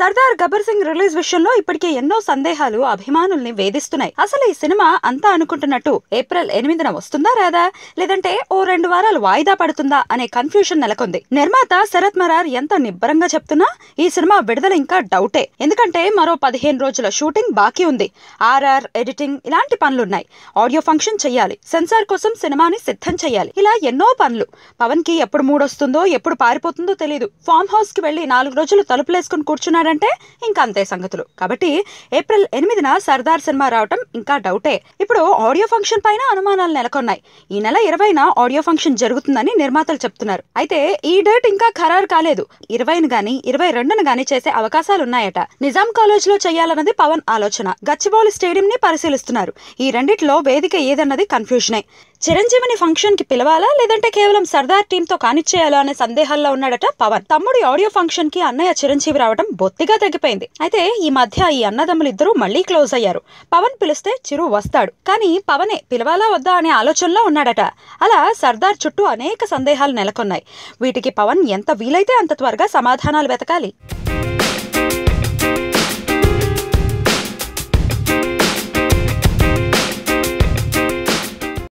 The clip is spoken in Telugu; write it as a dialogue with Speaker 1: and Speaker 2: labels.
Speaker 1: సర్దార్ గబ్బర్ సింగ్ రిలీజ్ విషయంలో ఇప్పటికే ఎన్నో సందేహాలు అభిమానుల్ని వేధిస్తున్నాయి అసలు ఈ సినిమా అంతా అనుకుంటున్నట్టు ఏప్రిల్ ఎనిమిదిన వస్తుందా రాదా లేదంటే ఓ రెండు వారాలు వాయిదా పడుతుందా అనే కన్ఫ్యూషన్ నెలకొంది నిర్మాత శరత్ మరార్ ఎంత నిబ్బరంగా చెప్తున్నా ఈ సినిమా విడుదల ఇంకా డౌటే ఎందుకంటే మరో పదిహేను రోజుల షూటింగ్ బాకీ ఉంది ఆర్ఆర్ ఎడిటింగ్ ఇలాంటి పనులున్నాయి ఆడియో ఫంక్షన్ చేయాలి సెన్సార్ కోసం సినిమాని సిద్ధం చేయాలి ఇలా ఎన్నో పనులు పవన్ కి ఎప్పుడు మూడొస్తుందో ఎప్పుడు పారిపోతుందో తెలియదు ఫామ్ హౌస్ కి వెళ్లి నాలుగు రోజులు తలుపులేసుకుని కూర్చున్నారు అంటే ఇంకా అంతే సంగతులు కాబట్టి ఏప్రిల్ ఎనిమిదిన సర్దార్ సినిమా రావటం ఇంకా డౌటే ఇప్పుడు ఆడియో ఫంక్షన్ పైన అనుమానాలు నెలకొన్నాయి ఈ నెల ఇరవైన ఆడియో ఫంక్షన్ జరుగుతుందని నిర్మాతలు చెప్తున్నారు అయితే ఈ డేట్ ఇంకా ఖరారు కాలేదు ఇరవైను గాని ఇరవై రెండును గాని చేసే అవకాశాలు ఉన్నాయట నిజాం కాలేజ్ లో చేయాలన్నది పవన్ ఆలోచన గచ్చిబౌలి స్టేడియం ని పరిశీలిస్తున్నారు ఈ రెండిట్లో వేదిక ఏదన్నది కన్ఫ్యూజనే చిరంజీవిని ఫంక్షన్ కి పిలవాలా లేదంటే కేవలం సర్దార్ టీమ్ తో కానిచ్చేయాలా అనే సందేహాల్లో ఉన్నాడట పవన్ తమ్ముడి ఆడియో ఫంక్షన్ కి అన్నయ్య చిరంజీవి రావడం బొత్తిగా తగ్గిపోయింది అయితే ఈ మధ్య ఈ అన్నదమ్ములు ఇద్దరూ మళ్లీ క్లోజ్ అయ్యారు పవన్ పిలిస్తే చిరు వస్తాడు కానీ పవనే పిలవాలా వద్దా అనే ఆలోచనలో ఉన్నాడట అలా సర్దార్ చుట్టూ అనేక సందేహాలు నెలకొన్నాయి వీటికి పవన్ ఎంత వీలైతే అంత త్వరగా సమాధానాలు వెతకాలి